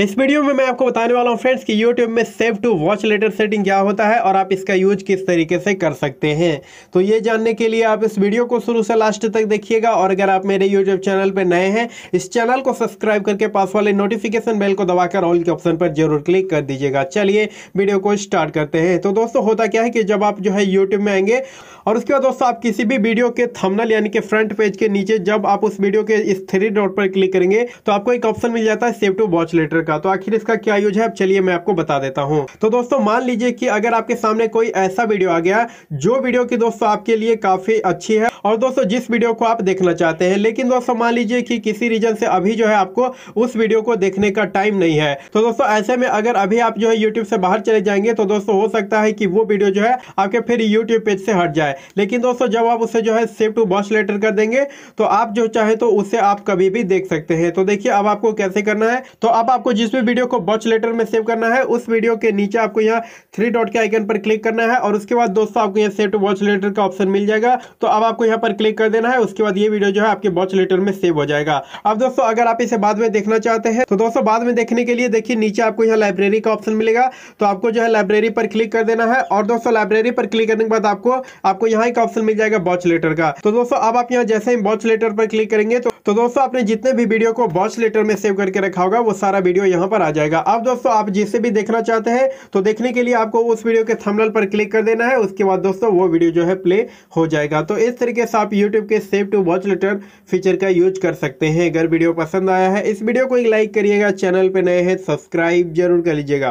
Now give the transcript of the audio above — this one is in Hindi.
इस वीडियो में मैं आपको बताने वाला हूं फ्रेंड्स कि YouTube में save to watch later setting क्या होता है और आप इसका यूज किस तरीके से कर सकते हैं तो ये जानने के लिए आप इस वीडियो को शुरू से लास्ट तक देखिएगा और अगर आप मेरे YouTube चैनल पर नए हैं इस चैनल को सब्सक्राइब करके पास वाले नोटिफिकेशन बेल को दबाकर ऑल के ऑप्शन पर जरूर क्लिक कर दीजिएगा चलिए वीडियो को स्टार्ट करते हैं तो दोस्तों होता क्या है कि जब आप जो है यूट्यूब में आएंगे और उसके बाद दोस्तों आप किसी भी वीडियो के थंबनेल यानी कि फ्रंट पेज के नीचे जब आप उस वीडियो के इस थ्री डॉट पर क्लिक करेंगे तो आपको एक ऑप्शन मिल जाता है सेव टू वॉच लेटर का तो आखिर इसका क्या यूज है अब चलिए मैं आपको बता देता हूँ तो दोस्तों मान लीजिए कि अगर आपके सामने कोई ऐसा वीडियो आ गया जो वीडियो की दोस्तों आपके लिए काफी अच्छी है और दोस्तों जिस वीडियो को आप देखना चाहते हैं लेकिन दोस्तों मान लीजिए कि किसी रीजन से अभी जो है आपको उस वीडियो को देखने का टाइम नहीं है तो दोस्तों ऐसे में अगर अभी आप जो है यूट्यूब से बाहर चले जाएंगे तो दोस्तों हो सकता है कि वो वीडियो जो है आपके फिर यूट्यूब पेज से हट जाए लेकिन दोस्तों जब आप उसे जो है सेव टू बॉस लेटर कर देंगे तो आप जो चाहे तो उसे आप कभी भी देख सकते हैं तो देखिए अब आपको कैसे करना है तो अब आपको जिस भी वीडियो को बॉच लेटर में सेव करना है उस वीडियो के नीचे आपको यहाँ थ्री डॉट के आइकन पर क्लिक करना है और उसके बाद दोस्तों आपको यहाँ सेव टू बॉच लेटर का ऑप्शन मिल जाएगा तो अब आपको यहाँ पर क्लिक कर देना है उसके बाद ये वीडियो जो है आपके बॉच लेटर में सेव हो जाएगा अब दोस्तों अगर आप इसे बाद में देखना चाहते हैं तो दोस्तों बाद में देखने के लिए देखिए नीचे आपको यहाँ लाइब्रेरी का ऑप्शन मिलेगा तो आपको जो है लाइब्रेरी पर क्लिक कर देना है और दोस्तों लाइब्रेरी पर क्लिक करने के बाद आपको आप आपको यहाँ एक ऑप्शन मिल जाएगा वॉच लेटर का तो दोस्तों अब आप यहाँ जैसे ही वॉच लेटर पर क्लिक करेंगे तो तो दोस्तों आपने जितने भी वीडियो को वॉच लेटर में सेव करके रखा होगा वो सारा वीडियो यहाँ पर आ जाएगा अब दोस्तों आप जिसे भी देखना चाहते हैं तो देखने के लिए आपको उस वीडियो के थंबनेल पर क्लिक कर देना है उसके बाद दोस्तों वो वीडियो जो है प्ले हो जाएगा तो इस तरीके से आप यूट्यूब के save to watch later feature का यूज कर सकते हैं अगर वीडियो पसंद आया है इस वीडियो को एक लाइक करिएगा चैनल पर नए हैं सब्सक्राइब जरूर कर लीजिएगा